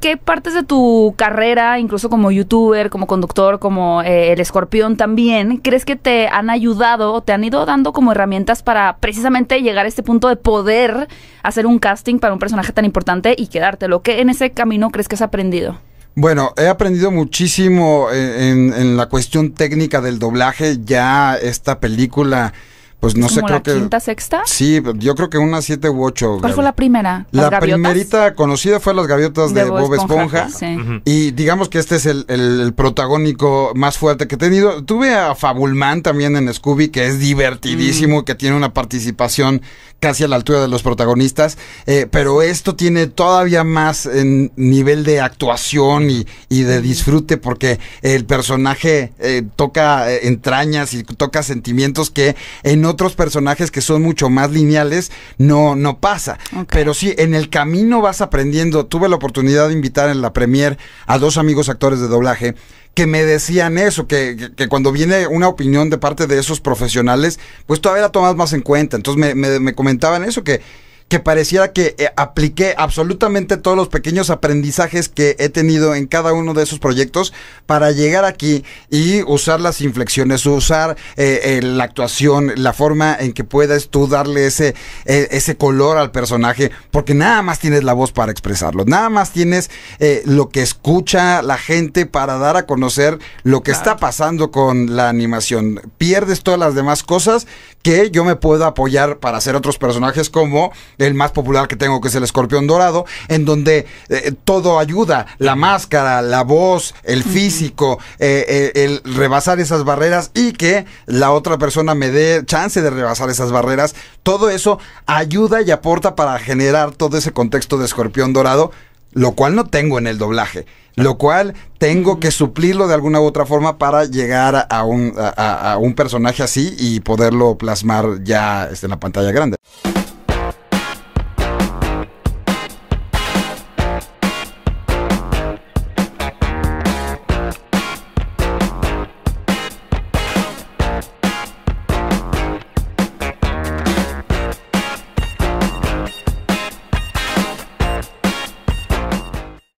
qué partes de tu carrera, incluso como youtuber, como conductor, como eh, el escorpión también, crees que te han ayudado te han ido dando como herramientas para precisamente llegar a este punto de poder hacer un casting para un personaje tan importante y quedártelo? ¿Qué en ese camino crees que has aprendido? Bueno, he aprendido muchísimo eh, en, la cuestión técnica del doblaje. Ya esta película pues no sé, creo la que. quinta, sexta? Sí, yo creo que una siete u ocho. ¿Cuál fue la primera? la primerita conocida fue Las Gaviotas de, Bob, Esponja. Y digamos que este es el, protagónico más fuerte que he tenido. Tuve a Fabulman también en Scooby, que es divertidísimo, mm. que tiene una participación casi a la altura de los protagonistas. Eh, pero esto tiene todavía más nivel de actuación y, de disfrute, porque el personaje eh, toca eh, entrañas y toca sentimientos que en otros personajes que son mucho más lineales no, no pasa. Pero sí, en el camino vas aprendiendo. Tuve la oportunidad de invitar en la premier a dos amigos actores de doblaje que me decían eso, que, que, cuando viene una opinión de parte de esos profesionales, pues todavía la tomas más en cuenta. Entonces me, me comentaban eso, que que pareciera que eh, apliqué absolutamente todos los pequeños aprendizajes que he tenido en cada uno de esos proyectos para llegar aquí y usar las inflexiones, usar eh, eh, la actuación, la forma en que puedas tú darle ese, ese color al personaje, porque nada más tienes la voz para expresarlo, nada más tienes lo que escucha la gente para dar a conocer lo que está pasando con la animación. Pierdes todas las demás cosas que yo me puedo apoyar para hacer otros personajes como el más popular que tengo, que es el escorpión dorado, en donde eh, todo ayuda, la máscara, la voz, el físico, eh, el rebasar esas barreras y que la otra persona me dé chance de rebasar esas barreras, todo eso ayuda y aporta para generar todo ese contexto de escorpión dorado, lo cual no tengo en el doblaje lo cual tengo que suplirlo de alguna u otra forma para llegar a un, a un personaje así y poderlo plasmar ya este, en la pantalla grande.